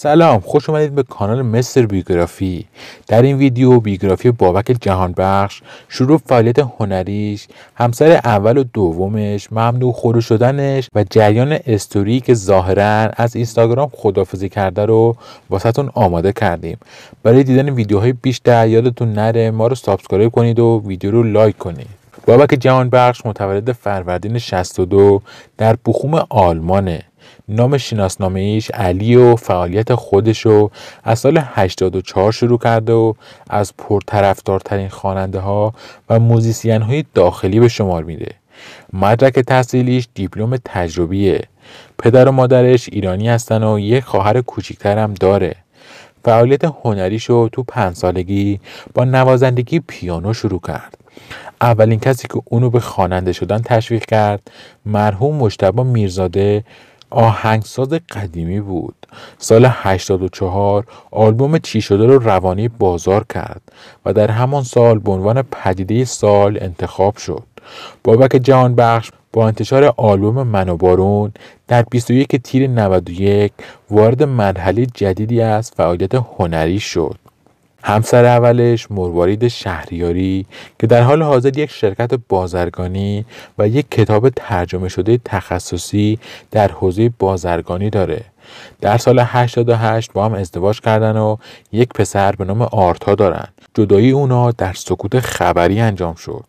سلام خوش اومدید به کانال مستر بیوگرافی در این ویدیو بیوگرافی بابک جهانبخش شروع فعالیت هنریش همسر اول و دومش ممنوع خورو شدنش و جریان استوری که ظاهرا از اینستاگرام خدافزی کرده رو واسهتون آماده کردیم برای دیدن ویدیوهای بیشتر یادتون نره ما رو سابسکرایب کنید و ویدیو رو لایک کنید بابک جهانبخش متولد فروردین 62 در بخوم آلمانه نام شناسنامه ایش علی و فعالیت خودش رو از سال 84 شروع کرده و از پرطرفدارترین خواننده ها و موزیسین های داخلی به شمار میده مدرک تحصیلیش دیپلم تجربیه پدر و مادرش ایرانی هستن و یک خواهر کوچیکتر هم داره فعالیت رو تو پنج سالگی با نوازندگی پیانو شروع کرد اولین کسی که اونو به خواننده شدن تشویق کرد مرحوم مشتبه میرزاده آهنگساز قدیمی بود سال 84 آلبوم چی شده رو روانی بازار کرد و در همان سال به عنوان پدیده سال انتخاب شد بابک بخش با انتشار آلبوم منو بارون در 21 تیر 91 وارد مرحله جدیدی از فعالیت هنری شد همسر اولش مروارید شهریاری که در حال حاضر یک شرکت بازرگانی و یک کتاب ترجمه شده تخصصی در حوزه بازرگانی داره در سال 88 با هم ازدواج کردن و یک پسر به نام آرتا دارن جدایی اونا در سکوت خبری انجام شد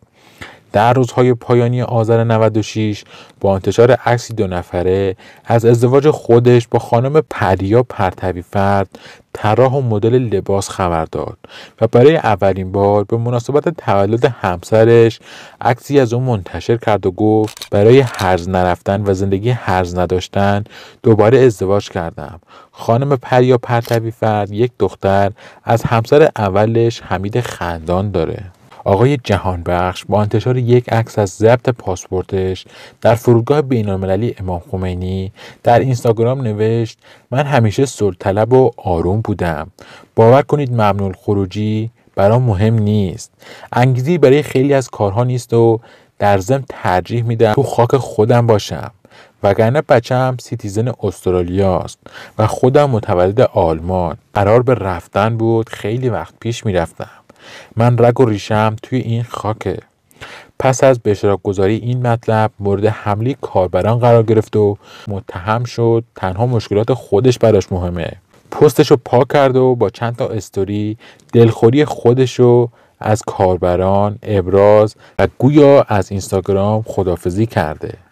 در روزهای پایانی آذر 96 با انتشار عکسی دو نفره از ازدواج خودش با خانم پریا پرتوی فرد طراح و مدل لباس خبر داد و برای اولین بار به مناسبت تولد همسرش عکسی از اون منتشر کرد و گفت برای هرز نرفتن و زندگی هرز نداشتن دوباره ازدواج کردم خانم پریا پرتوی فرد یک دختر از همسر اولش حمید خندان داره آقای جهانبخش با انتشار یک عکس از ضبط پاسپورتش در فرودگاه بینالمللی امام خمینی در اینستاگرام نوشت من همیشه سلطلب و آروم بودم باور کنید ممنون خروجی برام مهم نیست انگیزی برای خیلی از کارها نیست و در ضمن ترجیح میدم تو خاک خودم باشم وگرنه بچم سیتیزن استرالیاست و خودم متولد آلمان قرار به رفتن بود خیلی وقت پیش میرفتم من رگ و ریشم توی این خاکه پس از به گذاری این مطلب مورد حمله کاربران قرار گرفت و متهم شد تنها مشکلات خودش براش مهمه پستش رو پاک کرد و با چند تا استوری دلخوری خودش رو از کاربران ابراز و گویا از اینستاگرام خدافزی کرده